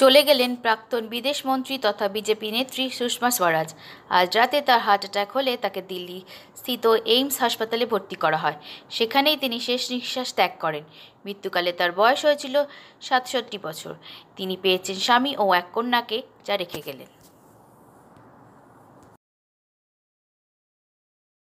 চলে গেলেন প্রাক্তন বিদেশ মন্ত্রী তথা বিজেপি নেত্রী সুষমা স্বরাজ আজ রাতে তার হার্ট অ্যাটাক হলে তাকে দিল্লি স্থিত এইমস হাসপাতালে ভর্তি করা হয় সেখানেই তিনি শেষ নিঃশ্বাস ত্যাগ করেন মৃত্যুকালে তার বয়স হয়েছিল সাতষট্টি বছর তিনি পেয়েছেন স্বামী ও এক কন্যাকে যা রেখে গেলেন